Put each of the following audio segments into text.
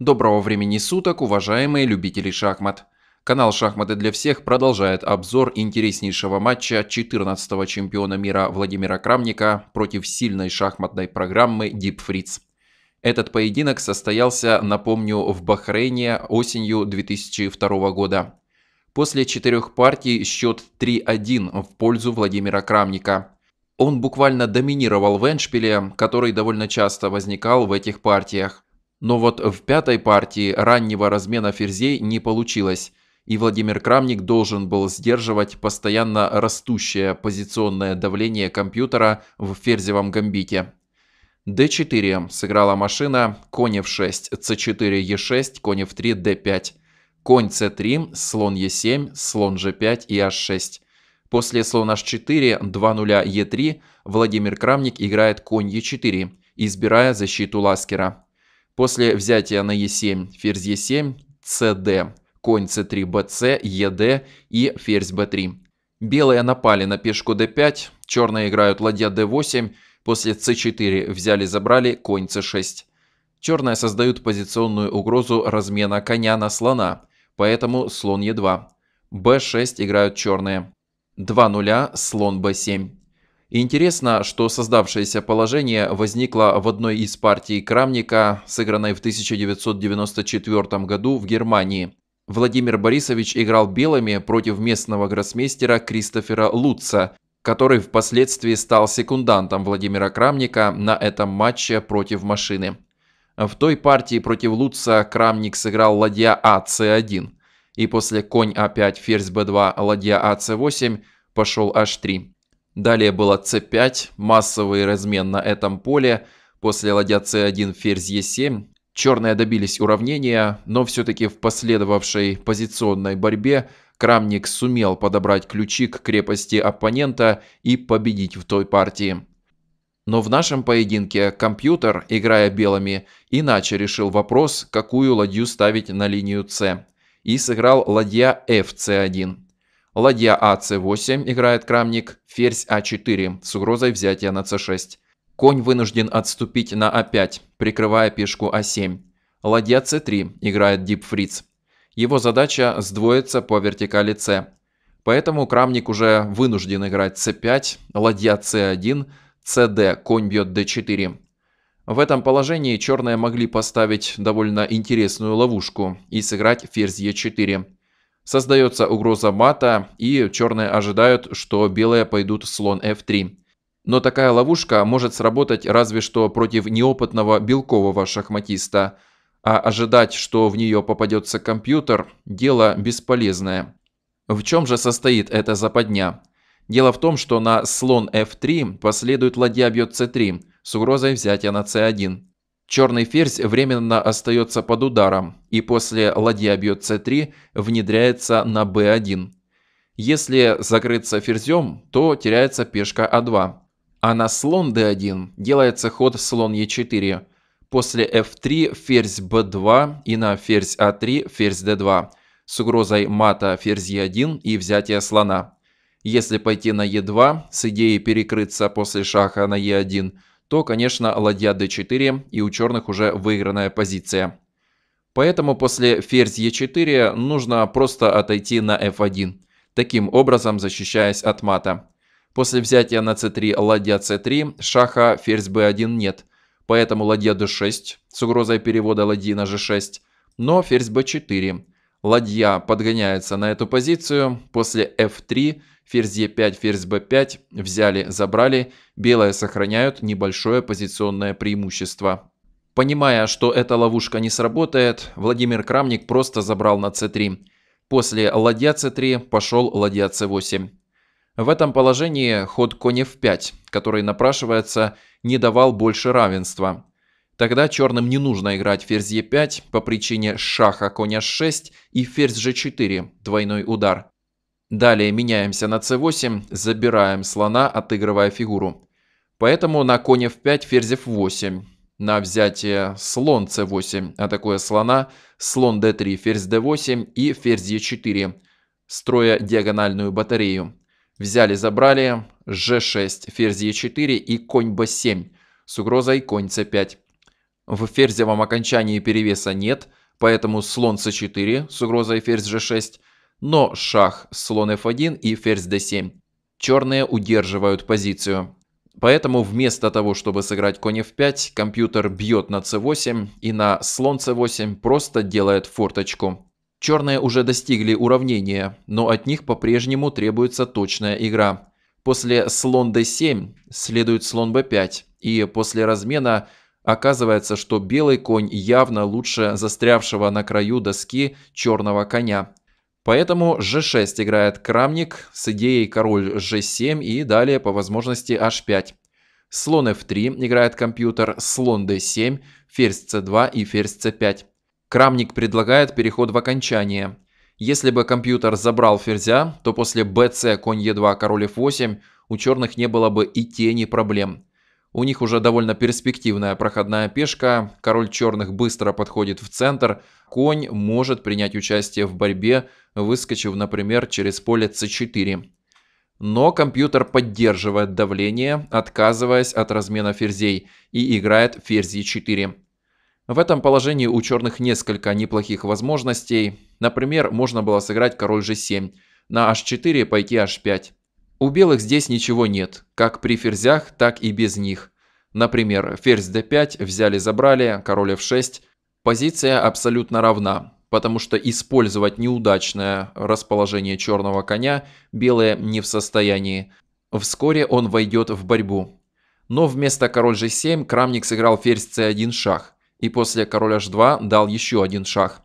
Доброго времени суток, уважаемые любители шахмат. Канал «Шахматы для всех» продолжает обзор интереснейшего матча 14-го чемпиона мира Владимира Крамника против сильной шахматной программы Deep Fritz. Этот поединок состоялся, напомню, в Бахрейне осенью 2002 года. После четырех партий счет 3-1 в пользу Владимира Крамника. Он буквально доминировал в эндшпиле, который довольно часто возникал в этих партиях. Но вот в пятой партии раннего размена ферзей не получилось, и Владимир Крамник должен был сдерживать постоянно растущее позиционное давление компьютера в ферзевом гамбите. d4 сыграла машина, конь f6, c4, e6, конь f3, d5. Конь c3, слон e7, слон g5 и h6. После слона h4, 2 0 e3 Владимир Крамник играет конь e4, избирая защиту Ласкера. После взятия на Е7 ферзь Е7, cd, конь c3, bc, ед и ферзь b3. Белые напали на пешку d5, черные играют ладья d8, после c4 взяли-забрали конь c6. Черные создают позиционную угрозу размена коня на слона, поэтому слон e2. b6 играют черные. 2 нуля, слон b7. И интересно, что создавшееся положение возникло в одной из партий Крамника, сыгранной в 1994 году в Германии. Владимир Борисович играл белыми против местного гроссмейстера Кристофера Лутца, который впоследствии стал секундантом Владимира Крамника на этом матче против машины. В той партии против Лутца Крамник сыграл ладья АЦ1, и после конь А5, ферзь Б2, ладья АЦ8 пошел H3. Далее было c5, массовый размен на этом поле. После ладья c1, ферзь e7. Черные добились уравнения, но все-таки в последовавшей позиционной борьбе Крамник сумел подобрать ключи к крепости оппонента и победить в той партии. Но в нашем поединке компьютер, играя белыми, иначе решил вопрос, какую ладью ставить на линию c, и сыграл ладья fc1. Ладья АЦ8 играет крамник, ферзь А4 с угрозой взятия на С6. Конь вынужден отступить на А5, прикрывая пешку А7. Ладья С3 играет дипфриц Его задача сдвоиться по вертикали С. Поэтому крамник уже вынужден играть С5, ладья С1, СД, конь бьет d4. В этом положении черные могли поставить довольно интересную ловушку и сыграть ферзь e4. Создается угроза мата, и черные ожидают, что белые пойдут в слон f3. Но такая ловушка может сработать разве что против неопытного белкового шахматиста, а ожидать, что в нее попадется компьютер – дело бесполезное. В чем же состоит эта западня? Дело в том, что на слон f3 последует ладья бьет c3 с угрозой взятия на c1. Черный ферзь временно остается под ударом и после ладья бьет c3 внедряется на b1. Если закрыться ферзем, то теряется пешка а2. А на слон d1 делается ход слон e4. После f3 ферзь b2 и на ферзь а3 ферзь d2 с угрозой мата ферзь e1 и взятия слона. Если пойти на e2 с идеей перекрыться после шаха на e1, то, конечно, ладья d4 и у черных уже выигранная позиция. Поэтому после ферзь e4 нужно просто отойти на f1, таким образом защищаясь от мата. После взятия на c3 ладья c3 шаха ферзь b1 нет, поэтому ладья d6 с угрозой перевода ладьи на g6, но ферзь b4 Ладья подгоняется на эту позицию. После f3, ферзь e5, ферзь b5 взяли, забрали. Белые сохраняют небольшое позиционное преимущество. Понимая, что эта ловушка не сработает, Владимир Крамник просто забрал на c3. После ладья c3 пошел ладья c8. В этом положении ход конь f5, который напрашивается, не давал больше равенства – Тогда черным не нужно играть ферзь е 5 по причине шаха коня 6 и ферзь g4, двойной удар. Далее меняемся на c8, забираем слона, отыгрывая фигуру. Поэтому на коне f5 ферзь f8. На взятие слон c8, атакуя слона, слон d3, ферзь d8 и ферзь e4, строя диагональную батарею. Взяли-забрали, g6, ферзь e4 и конь b7 с угрозой конь c5. В ферзевом окончании перевеса нет, поэтому слон c4 с угрозой ферзь g6, но шах, слон f1 и ферзь d7. Черные удерживают позицию. Поэтому вместо того, чтобы сыграть конь f5, компьютер бьет на c8 и на слон c8 просто делает форточку. Черные уже достигли уравнения, но от них по-прежнему требуется точная игра. После слон d7 следует слон b5, и после размена Оказывается, что белый конь явно лучше застрявшего на краю доски черного коня. Поэтому g6 играет крамник с идеей король g7 и далее по возможности h5. Слон f3 играет компьютер, слон d7, ферзь c2 и ферзь c5. Крамник предлагает переход в окончание. Если бы компьютер забрал ферзя, то после bc конь e2 король f8 у черных не было бы и тени проблем. У них уже довольно перспективная проходная пешка, король черных быстро подходит в центр, конь может принять участие в борьбе, выскочив, например, через поле c4. Но компьютер поддерживает давление, отказываясь от размена ферзей, и играет ферзь e4. В этом положении у черных несколько неплохих возможностей. Например, можно было сыграть король g7, на h4 пойти h5. У белых здесь ничего нет, как при ферзях, так и без них. Например, ферзь d5 взяли-забрали, король f6. Позиция абсолютно равна, потому что использовать неудачное расположение черного коня белые не в состоянии. Вскоре он войдет в борьбу. Но вместо король g7 крамник сыграл ферзь c1 шах, и после короля h2 дал еще один шах.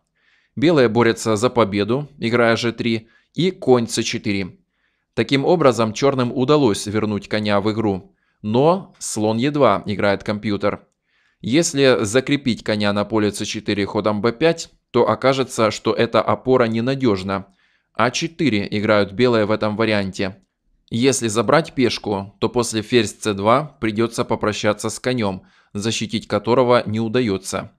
Белые борются за победу, играя g3, и конь c4. Таким образом, черным удалось вернуть коня в игру. Но слон едва играет компьютер. Если закрепить коня на поле c4 ходом b5, то окажется, что эта опора ненадежна. А4 играют белые в этом варианте. Если забрать пешку, то после ферзь c2 придется попрощаться с конем, защитить которого не удается.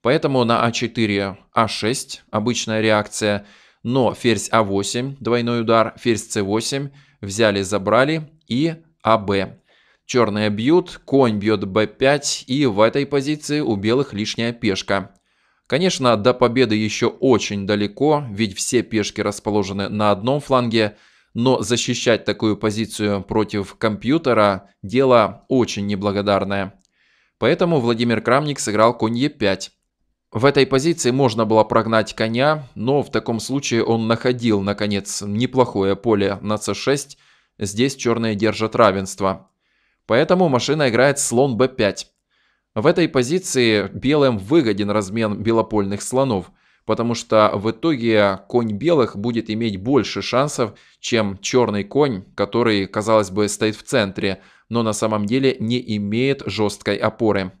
Поэтому на а4, а6, обычная реакция – но ферзь А8, двойной удар, ферзь С8, взяли, забрали и АБ. Черные бьют, конь бьет b5, и в этой позиции у белых лишняя пешка. Конечно, до победы еще очень далеко, ведь все пешки расположены на одном фланге, но защищать такую позицию против компьютера – дело очень неблагодарное. Поэтому Владимир Крамник сыграл конь e5. В этой позиции можно было прогнать коня, но в таком случае он находил, наконец, неплохое поле на c6. Здесь черные держат равенство. Поэтому машина играет слон b5. В этой позиции белым выгоден размен белопольных слонов, потому что в итоге конь белых будет иметь больше шансов, чем черный конь, который, казалось бы, стоит в центре, но на самом деле не имеет жесткой опоры.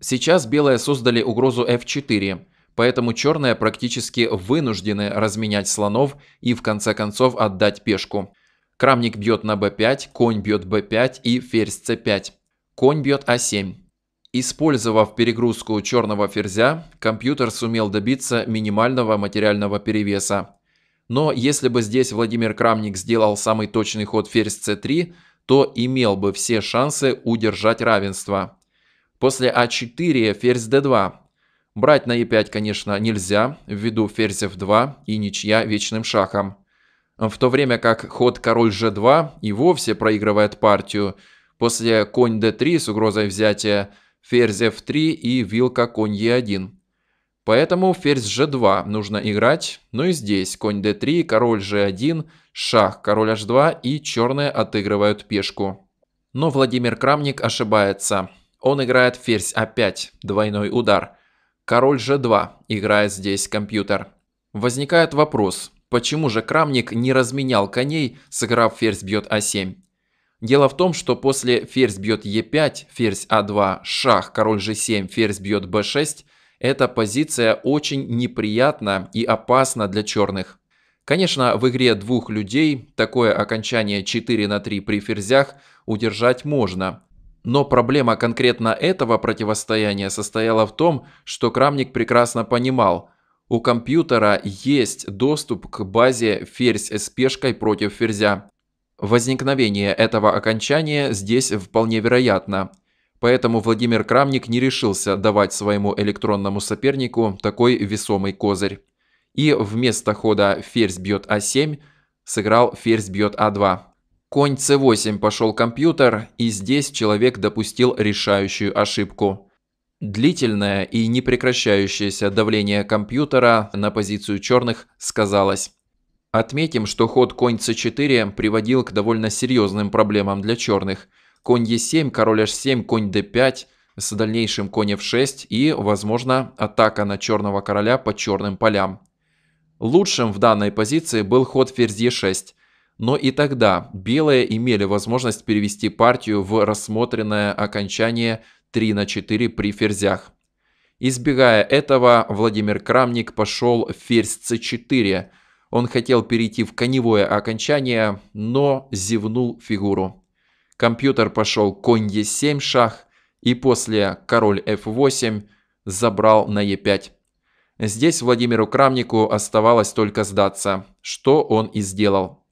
Сейчас белые создали угрозу f4, поэтому черные практически вынуждены разменять слонов и в конце концов отдать пешку. Крамник бьет на b5, конь бьет b5 и ферзь c5. Конь бьет a7. А Использовав перегрузку черного ферзя, компьютер сумел добиться минимального материального перевеса. Но если бы здесь Владимир Крамник сделал самый точный ход ферзь c3, то имел бы все шансы удержать равенство. После А4 ферзь d2. Брать на e5, конечно, нельзя, ввиду ферзев 2 и ничья вечным шахом. В то время как ход король g2 и вовсе проигрывает партию. После конь d3 с угрозой взятия, ферзь f3 и вилка конь e1. Поэтому ферзь g2 нужно играть. но и здесь конь d3, король g1, шах, король h2 и черные отыгрывают пешку. Но Владимир Крамник ошибается. Он играет ферзь опять двойной удар. Король G2, играет здесь компьютер. Возникает вопрос, почему же Крамник не разменял коней, сыграв ферзь бьет А7? Дело в том, что после ферзь бьет Е5, ферзь А2, шах, король G7, ферзь бьет B6, эта позиция очень неприятна и опасна для черных. Конечно, в игре двух людей такое окончание 4 на 3 при ферзях удержать можно – но проблема конкретно этого противостояния состояла в том, что Крамник прекрасно понимал, у компьютера есть доступ к базе «Ферзь с пешкой против ферзя». Возникновение этого окончания здесь вполне вероятно. Поэтому Владимир Крамник не решился давать своему электронному сопернику такой весомый козырь. И вместо хода «Ферзь бьет А7» сыграл «Ферзь бьет А2». Конь c8 пошел компьютер, и здесь человек допустил решающую ошибку. Длительное и непрекращающееся давление компьютера на позицию черных сказалось. Отметим, что ход конь c4 приводил к довольно серьезным проблемам для черных. Конь e7, король h7, конь d5 с дальнейшим конь f6 и, возможно, атака на черного короля по черным полям. Лучшим в данной позиции был ход ферзь e6. Но и тогда белые имели возможность перевести партию в рассмотренное окончание 3 на 4 при ферзях. Избегая этого, Владимир Крамник пошел ферзь c4. Он хотел перейти в коневое окончание, но зевнул фигуру. Компьютер пошел конь e7 шах и после король f8 забрал на e5. Здесь Владимиру Крамнику оставалось только сдаться, что он и сделал.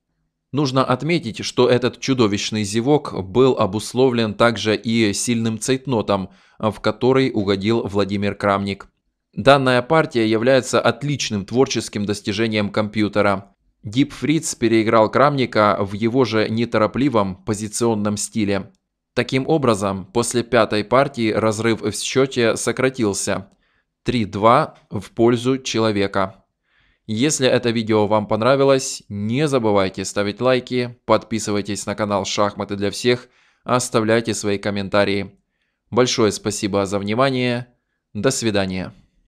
Нужно отметить, что этот чудовищный зевок был обусловлен также и сильным цейтнотом, э, в который угодил Владимир Крамник. Данная партия является отличным творческим достижением компьютера. Дип Фриц переиграл Крамника в его же неторопливом позиционном стиле. Таким образом, после пятой партии разрыв в счете сократился. 3-2 в пользу человека. Если это видео вам понравилось, не забывайте ставить лайки, подписывайтесь на канал «Шахматы для всех», оставляйте свои комментарии. Большое спасибо за внимание. До свидания.